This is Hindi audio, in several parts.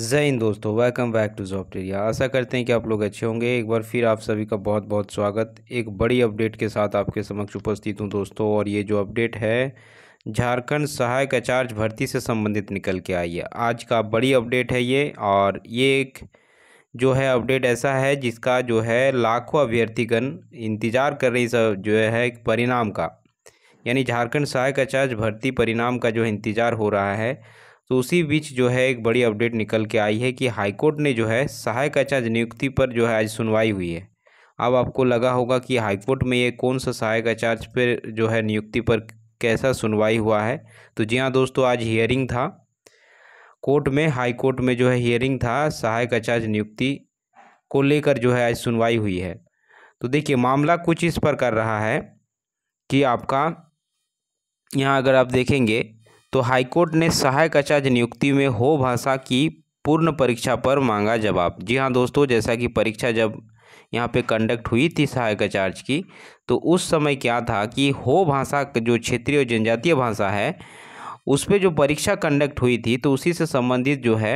जय हिंद दोस्तों वेलकम बैक टू जॉब टेरिया आशा करते हैं कि आप लोग अच्छे होंगे एक बार फिर आप सभी का बहुत बहुत स्वागत एक बड़ी अपडेट के साथ आपके समक्ष उपस्थित हूं दोस्तों और ये जो अपडेट है झारखंड सहायक आचार्य भर्ती से संबंधित निकल के आई है आज का बड़ी अपडेट है ये और ये एक जो है अपडेट ऐसा है जिसका जो है लाखों अभ्यर्थीगण इंतजार कर रही सब जो है परिणाम का यानी झारखंड सहायक आचार्य भर्ती परिणाम का जो इंतज़ार हो रहा है तो उसी बीच जो है एक बड़ी अपडेट निकल के आई है कि हाईकोर्ट ने जो है सहायक आचार्य नियुक्ति पर जो है आज सुनवाई हुई है अब आपको लगा होगा कि हाईकोर्ट में ये कौन सा सहायक आचार्य पर जो है नियुक्ति पर कैसा सुनवाई हुआ है तो जी हाँ दोस्तों आज हियरिंग था कोर्ट में हाई कोर्ट में जो है हियरिंग था सहायक आचार्य नियुक्ति को लेकर जो है आज सुनवाई हुई है तो देखिए मामला कुछ इस पर कर रहा है कि आपका यहाँ अगर आप देखेंगे तो हाईकोर्ट ने सहायक आचार्य नियुक्ति में हो भाषा की पूर्ण परीक्षा पर मांगा जवाब जी हाँ दोस्तों जैसा कि परीक्षा जब यहाँ पे कंडक्ट हुई थी सहायक आचार्य की तो उस समय क्या था कि हो भाषा जो क्षेत्रीय और जनजातीय भाषा है उस पर जो परीक्षा कंडक्ट हुई थी तो उसी से संबंधित जो है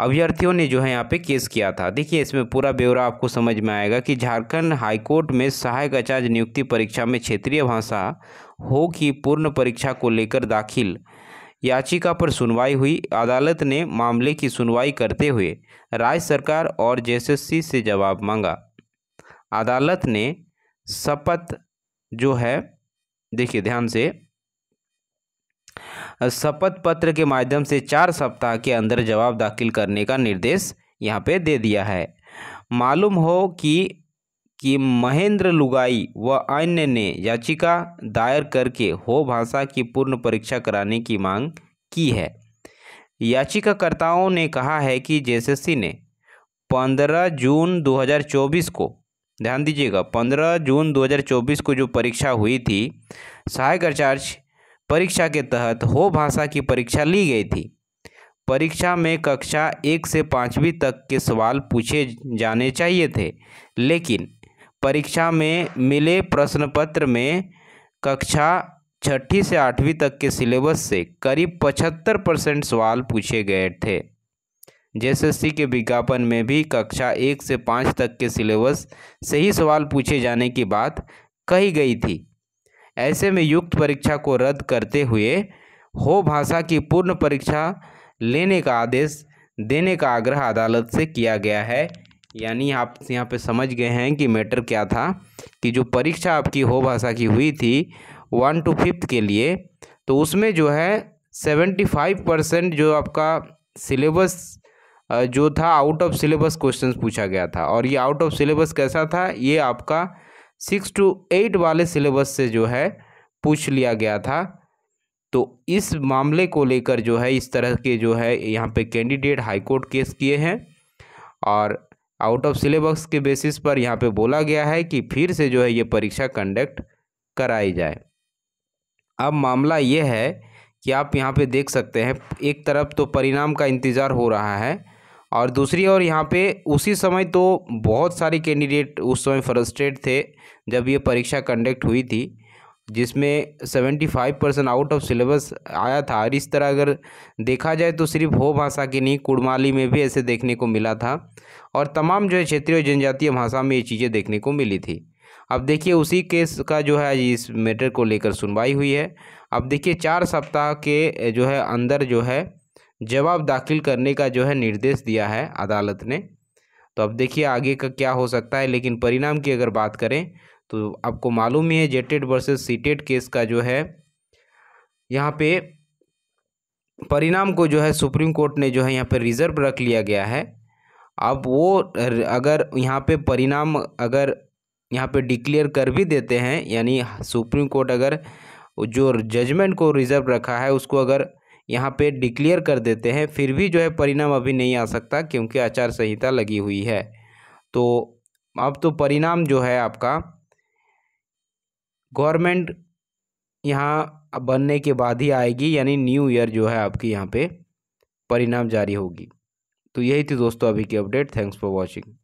अभ्यर्थियों ने जो है यहाँ पे केस किया था देखिए इसमें पूरा ब्यौरा आपको समझ में आएगा कि झारखंड हाईकोर्ट में सहायक आचार्य नियुक्ति परीक्षा में क्षेत्रीय भाषा हो की पूर्ण परीक्षा को लेकर दाखिल याचिका पर सुनवाई हुई अदालत ने मामले की सुनवाई करते हुए राज्य सरकार और जे से जवाब मांगा अदालत ने शपथ जो है देखिए ध्यान से शपथ पत्र के माध्यम से चार सप्ताह के अंदर जवाब दाखिल करने का निर्देश यहाँ पे दे दिया है मालूम हो कि कि महेंद्र लुगाई व अन्य ने याचिका दायर करके हो भाषा की पूर्ण परीक्षा कराने की मांग की है याचिकाकर्ताओं ने कहा है कि जेएसएससी ने 15 जून 2024 को ध्यान दीजिएगा 15 जून 2024 को जो परीक्षा हुई थी सहायक आचार्य परीक्षा के तहत हो भाषा की परीक्षा ली गई थी परीक्षा में कक्षा एक से पाँचवीं तक के सवाल पूछे जाने चाहिए थे लेकिन परीक्षा में मिले प्रश्न पत्र में कक्षा छठी से आठवीं तक के सिलेबस से करीब पचहत्तर परसेंट सवाल पूछे गए थे जेएसएससी के विज्ञापन में भी कक्षा एक से पाँच तक के सिलेबस से ही सवाल पूछे जाने की बात कही गई थी ऐसे में युक्त परीक्षा को रद्द करते हुए हो भाषा की पूर्ण परीक्षा लेने का आदेश देने का आग्रह अदालत से किया गया है यानी आप यहाँ पे समझ गए हैं कि मैटर क्या था कि जो परीक्षा आपकी हो भाषा की हुई थी वन टू फिफ्थ के लिए तो उसमें जो है सेवेंटी फाइव परसेंट जो आपका सिलेबस जो था आउट ऑफ सिलेबस क्वेश्चन पूछा गया था और ये आउट ऑफ सिलेबस कैसा था ये आपका सिक्स टू एट वाले सिलेबस से जो है पूछ लिया गया था तो इस मामले को लेकर जो है इस तरह के जो है यहाँ पे कैंडिडेट हाईकोर्ट केस किए हैं और आउट ऑफ सिलेबस के बेसिस पर यहाँ पे बोला गया है कि फिर से जो है ये परीक्षा कंडक्ट कराई जाए अब मामला ये है कि आप यहाँ पे देख सकते हैं एक तरफ तो परिणाम का इंतज़ार हो रहा है और दूसरी ओर यहाँ पे उसी समय तो बहुत सारे कैंडिडेट उस समय फ्रस्ट्रेट थे जब ये परीक्षा कंडक्ट हुई थी जिसमें seventy five percent out of syllabus आया था और इस तरह अगर देखा जाए तो सिर्फ हो भाषा की नहीं कुड़माली में भी ऐसे देखने को मिला था और तमाम जो है क्षेत्रीय जनजातीय भाषा में ये चीज़ें देखने को मिली थी अब देखिए उसी केस का जो है इस मैटर को लेकर सुनवाई हुई है अब देखिए चार सप्ताह के जो है अंदर जो है जवाब दाखिल करने का जो है निर्देश दिया है अदालत ने तो अब देखिए आगे का क्या हो सकता है लेकिन परिणाम की अगर बात करें तो आपको मालूम ही है जेटेड वर्सेस सीटेड केस का जो है यहाँ पे परिणाम को जो है सुप्रीम कोर्ट ने जो है यहाँ पे रिजर्व रख लिया गया है अब वो अगर यहाँ पे परिणाम अगर यहाँ पे डिक्लेयर कर भी देते हैं यानी सुप्रीम कोर्ट अगर जो जजमेंट को रिजर्व रखा है उसको अगर यहाँ पे डिक्लेयर कर देते हैं फिर भी जो है परिणाम अभी नहीं आ सकता क्योंकि आचार संहिता लगी हुई है तो अब तो परिणाम जो है आपका गवर्नमेंट यहाँ बनने के बाद ही आएगी यानी न्यू ईयर जो है आपकी यहाँ पे परिणाम जारी होगी तो यही थी दोस्तों अभी की अपडेट थैंक्स फॉर वॉचिंग